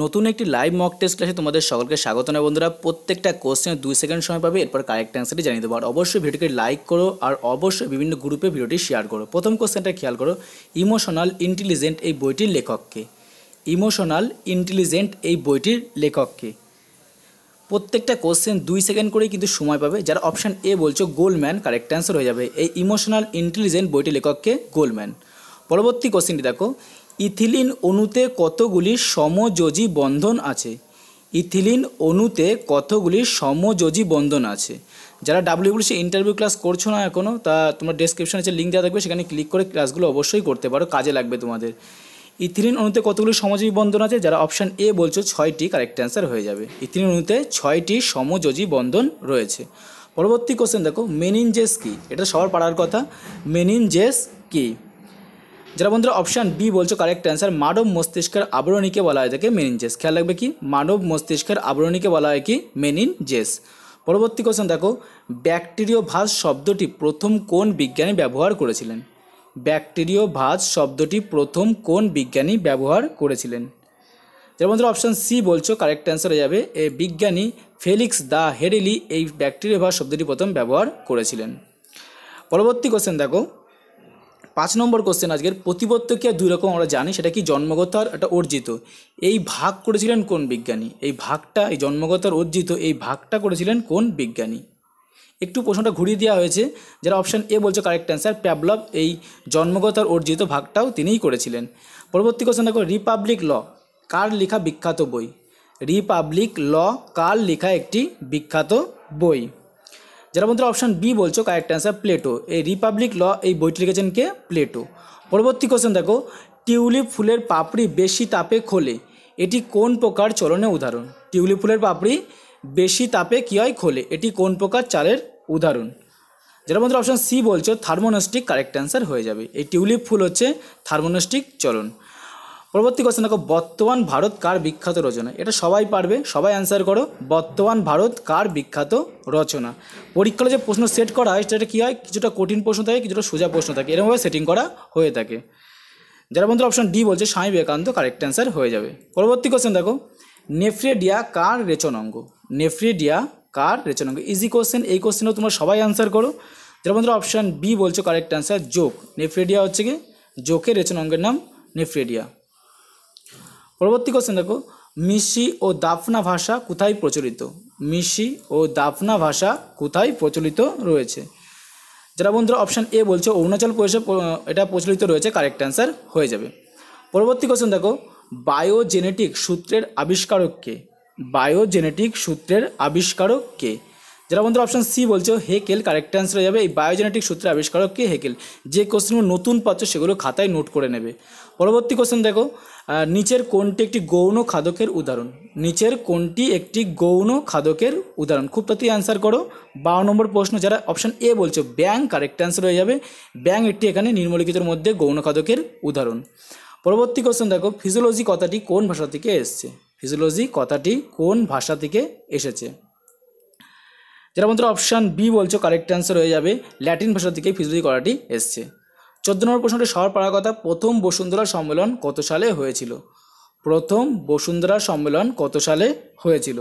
নতুন একটি live mock test ক্লাসে তোমাদের সকলকে স্বাগত নয় বন্ধুরা প্রত্যেকটা কোশ্চেনে দুই সেকেন্ড সময় পাবে এরপর কারেক্ট অ্যান্সারটি জানিয়ে দেবো আর অবশ্যই ভিডিওকে লাইক করো আর অবশ্যই বিভিন্ন গ্রুপে ভিডিওটি শেয়ার করো প্রথম কোশ্চেনটা খেয়াল করো ইমোশনাল ইন্টেলিজেন্ট এই বইটির লেখককে ইমোশনাল ইন্টেলিজেন্ট এই বইটির লেখককে প্রত্যেকটা কোশ্চেন দুই সেকেন্ড করেই কিন্তু সময় পাবে যারা অপশান এ বলছো গোলম্যান কারেক্ট অ্যান্সার হয়ে যাবে এই ইমোশনাল ইন্টেলিজেন্ট বইটির লেখককে গোলম্যান পরবর্তী কোশ্চেনটি দেখো ইথিলিন অণুতে কতগুলি সমযোজী বন্ধন আছে ইথিলিন অণুতে কতগুলি সমযোজী বন্ধন আছে যারা ডাব্লিউবিসি ইন্টারভিউ ক্লাস করছো না এখনও তা তোমরা ডেসক্রিপশনে যে লিঙ্ক দেওয়া থাকবে সেখানে ক্লিক করে ক্লাসগুলো অবশ্যই করতে পারো কাজে লাগবে তোমাদের ইথিলিন অণুতে কতগুলি সমযোজী বন্ধন আছে যারা অপশান এ বলছো ছয়টি কারেক্ট অ্যান্সার হয়ে যাবে ইথিলিন অণুতে ছয়টি সমযোজী বন্ধন রয়েছে পরবর্তী কোশ্চেন দেখো মেনিনজেস কি এটা সবার পাড়ার কথা মেনিনজেস কি যারা বন্ধুরা অপশান বি বলছো কারেক্ট অ্যান্সার মানব মস্তিষ্কের আবরণীকে বলা হয় থাকে মেনিনজেস খেয়াল রাখবে কি মানব মস্তিষ্কের আবরণীকে বলা হয় কি মেনিনজেস পরবর্তী কোশ্চেন দেখো ব্যাকটেরিয় ভাজ শব্দটি প্রথম কোন বিজ্ঞানী ব্যবহার করেছিলেন ব্যাকটেরিয় ভাজ শব্দটি প্রথম কোন বিজ্ঞানী ব্যবহার করেছিলেন যেমন ধরো অপশান সি বলছো কারেক্ট অ্যান্সার হয়ে যাবে এ বিজ্ঞানী ফেলিক্স দা হেরেলি এই ব্যাকটেরিয়া ভাজ শব্দটি প্রথম ব্যবহার করেছিলেন পরবর্তী কোশ্চেন দেখো পাঁচ নম্বর কোশ্চেন আজকের প্রতিপত্তকীয়া দুই রকম আমরা জানি সেটা কি জন্মগত আর এটা অর্জিত এই ভাগ করেছিলেন কোন বিজ্ঞানী এই ভাগটা এই জন্মগত আর অর্জিত এই ভাগটা করেছিলেন কোন বিজ্ঞানী একটু প্রশ্নটা ঘুরিয়ে দেওয়া হয়েছে যারা অপশান এ বলছে কারেক্ট অ্যান্সার প্যাবলভ এই জন্মগত আর অর্জিত ভাগটাও তিনিই করেছিলেন পরবর্তী কোশ্চেন দেখো রিপাবলিক ল কার লেখা বিখ্যাত বই রিপাবলিক ল কার লেখা একটি বিখ্যাত বই যারা বন্ধুরা অপশান বি বলছো কারেক্ট অ্যান্সার প্লেটো এই রিপাবলিক ল এই বইটি লিখেছেন কে প্লেটো পরবর্তী কোশ্চেন দেখো টিউলিপ ফুলের পাপড়ি বেশি তাপে খোলে এটি কোন প্রকার চলনের উদাহরণ টিউলিপ ফুলের পাপড়ি বেশি তাপে কী হয় খোলে এটি কোন প্রকার চালের উদাহরণ যেটা বন্ধুরা অপশান সি বলছো থার্মোনস্টিক কারেক্ট অ্যান্সার হয়ে যাবে এই টিউলিপ ফুল হচ্ছে থার্মোনস্টিক চলন পরবর্তী কোশ্চেন দেখো বর্তমান ভারত কার বিখ্যাত রচনা এটা সবাই পারবে সবাই অ্যান্সার করো বর্তমান ভারত কার বিখ্যাত রচনা পরীক্ষালে যে প্রশ্ন সেট করা হয় সেটা কী হয় কিছুটা কঠিন প্রশ্ন থাকে কিছুটা সোজা প্রশ্ন থাকে এরকমভাবে সেটিং করা হয়ে থাকে যারা বন্ধুরা অপশন ডি বলছে স্বামী বিবেকানন্দ কারেক্ট অ্যান্সার হয়ে যাবে পরবর্তী কোশ্চেন দেখো নেফ্রেডিয়া কার রেচনাঙ্গ নেফ্রেডিয়া কার রেচনাঙ্গ ইজি কোশ্চেন এই কোশ্চেনও তোমরা সবাই অ্যান্সার করো যারা বন্ধুরা অপশান বি বলছো কারেক্ট অ্যান্সার জোক নেফ্রেডিয়া হচ্ছে কি জোকের রেচনাঙ্গের নাম নেফ্রেডিয়া পরবর্তী কোশ্চেন দেখো মিশি ও দাফনা ভাষা কোথায় প্রচলিত মিশি ও দাফনা ভাষা কোথায় প্রচলিত রয়েছে যারা বন্ধুরা অপশান এ বলছে অরুণাচল প্রদেশে এটা প্রচলিত রয়েছে কারেক্ট অ্যান্সার হয়ে যাবে পরবর্তী কোশ্চেন দেখো বায়োজেনেটিক সূত্রের আবিষ্কারক কে বায়োজেনেটিক সূত্রের আবিষ্কারক কে যারা বন্ধুরা অপশান সি বলছে হেকেল কারেক্ট অ্যান্সার হয়ে যাবে এই বায়োজেনেটিক সূত্রের আবিষ্কারক কে হেকেল যে কোশ্চেনগুলো নতুন পাচ্ছ সেগুলো খাতায় নোট করে নেবে পরবর্তী কোশ্চেন দেখো নিচের কোনটি একটি গৌণ খাদকের উদাহরণ নিচের কোনটি একটি গৌণ খাদকের উদাহরণ খুব তাড়াতাড়ি অ্যান্সার করো বারো নম্বর প্রশ্ন যারা অপশান এ বলছো ব্যাঙ্ক কারেক্ট অ্যান্সার হয়ে যাবে ব্যাঙ্ক একটি এখানে নিম্নলিখিতের মধ্যে গৌণ খাদকের উদাহরণ পরবর্তী কোশ্চেন দেখো ফিজিওলজি কথাটি কোন ভাষা থেকে এসছে ফিজিওলজি কথাটি কোন ভাষা থেকে এসেছে যারা বন্ধুরা অপশান বি বলছো কারেক্ট অ্যান্সার হয়ে যাবে ল্যাটিন ভাষা থেকে ফিজিওলজি কথাটি এসছে চোদ্দ নম্বর প্রশ্নটি পাড়ার কথা প্রথম বসুন্ধরা সম্মেলন কত সালে হয়েছিল প্রথম বসুন্ধরা সম্মেলন কত সালে হয়েছিল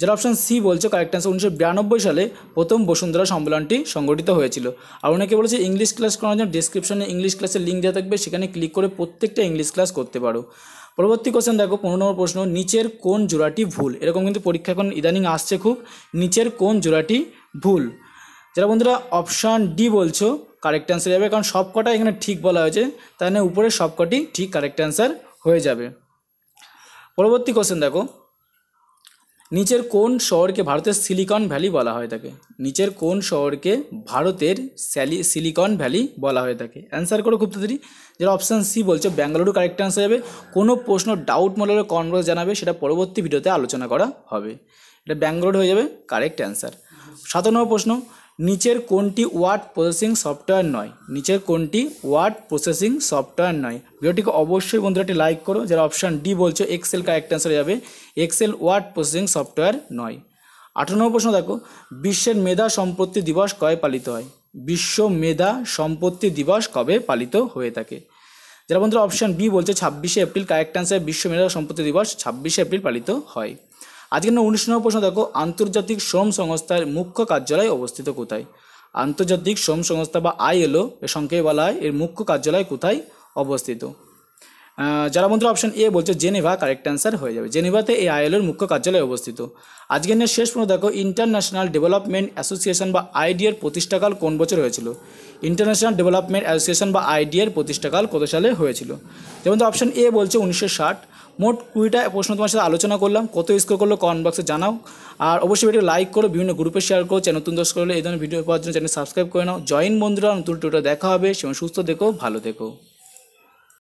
যারা অপশান সি বলছে কারেক্ট অ্যান্সার উনিশশো বিরানব্বই সালে প্রথম বসুন্ধরা সম্মেলনটি সংগঠিত হয়েছিল আর অনেকে বলেছে ইংলিশ ক্লাস করার জন্য ডিসক্রিপশনে ইংলিশ ক্লাসের লিঙ্ক দেওয়া থাকবে সেখানে ক্লিক করে প্রত্যেকটা ইংলিশ ক্লাস করতে পারো পরবর্তী কোশ্চেন দেখো পনেরো নম্বর প্রশ্ন নিচের কোন জোড়াটি ভুল এরকম কিন্তু পরীক্ষা এখন ইদানিং আসছে খুব নিচের কোন জোড়াটি ভুল যারা বন্ধুরা অপশান ডি বলছো কারেক্ট অ্যান্সার যাবে কারণ সব কটা এখানে ঠিক বলা হয়েছে তাই না মানে উপরে সব কটি ঠিক কারেক্ট অ্যান্সার হয়ে যাবে পরবর্তী কোশ্চেন দেখো নিচের কোন শহরকে ভারতের সিলিকন ভ্যালি বলা হয়ে থাকে নিচের কোন শহরকে ভারতের স্যালি সিলিকন ভ্যালি বলা হয়ে থাকে অ্যান্সার করো খুব তাড়াতাড়ি যারা অপশান সি বলছে ব্যাঙ্গালুরু কারেক্ট অ্যান্সার যাবে কোনো প্রশ্ন ডাউট মডেলের কনভার্স জানাবে সেটা পরবর্তী ভিডিওতে আলোচনা করা হবে এটা ব্যাঙ্গালোর হয়ে যাবে কারেক্ট অ্যান্সার সাত নম্বর প্রশ্ন নিচের কোনটি ওয়ার্ড প্রসেসিং সফটওয়্যার নয় নিচের কোনটি ওয়ার্ড প্রসেসিং সফটওয়্যার নয় ভিডিওটিকে অবশ্যই বন্ধুরা একটি লাইক করো যারা অপশান ডি বলছো এক্সেল কারেক্ট অ্যান্সার যাবে এক্সেল ওয়ার্ড প্রসেসিং সফটওয়্যার নয় আঠারো নম্বর প্রশ্ন দেখো বিশ্বের মেধা সম্পত্তি দিবস কবে পালিত হয় বিশ্ব মেধা সম্পত্তি দিবস কবে পালিত হয়ে থাকে যারা বন্ধুরা অপশান বি বলছে ছাব্বিশে এপ্রিল কারেক্ট অ্যান্সার বিশ্ব মেধা সম্পত্তি দিবস ছাব্বিশে এপ্রিল পালিত হয় আজকে না উনিশ নম্বর প্রশ্ন দেখো আন্তর্জাতিক শ্রম সংস্থার মুখ্য কার্যালয় অবস্থিত কোথায় আন্তর্জাতিক শ্রম সংস্থা বা আইএলও এর সংক্ষেপে বলা হয় এর মুখ্য কার্যালয় কোথায় অবস্থিত যারা বন্ধু অপশন এ বলছে জেনেভা কারেক্ট অ্যান্সার হয়ে যাবে জেনেভাতে এই আইএলওর মুখ্য কার্যালয় অবস্থিত আজকের নিয়ে শেষ প্রশ্ন দেখো ইন্টারন্যাশনাল ডেভেলপমেন্ট অ্যাসোসিয়েশন বা আইডিয়ার প্রতিষ্ঠাকাল কোন বছর হয়েছিল ইন্টারন্যাশনাল ডেভেলপমেন্ট অ্যাসোসিয়েশন বা আইডিয়ার প্রতিষ্ঠাকাল কত সালে হয়েছিল যেমন অপশন এ বলছে উনিশশো ষাট মোট কুড়িটা প্রশ্ন তোমার সাথে আলোচনা করলাম কত স্কোর করলো কমেন্ট বক্সে জানাও আর অবশ্যই ভিডিও লাইক করো বিভিন্ন গ্রুপে শেয়ার করো চ্যানেল নতুন দর্শক করলে এই ধরনের ভিডিও পাওয়ার জন্য চ্যানেল সাবস্ক্রাইব করে নাও জয়েন বন্ধুরা নতুন টুটো দেখা হবে সেমন সুস্থ দেখো ভালো দেখো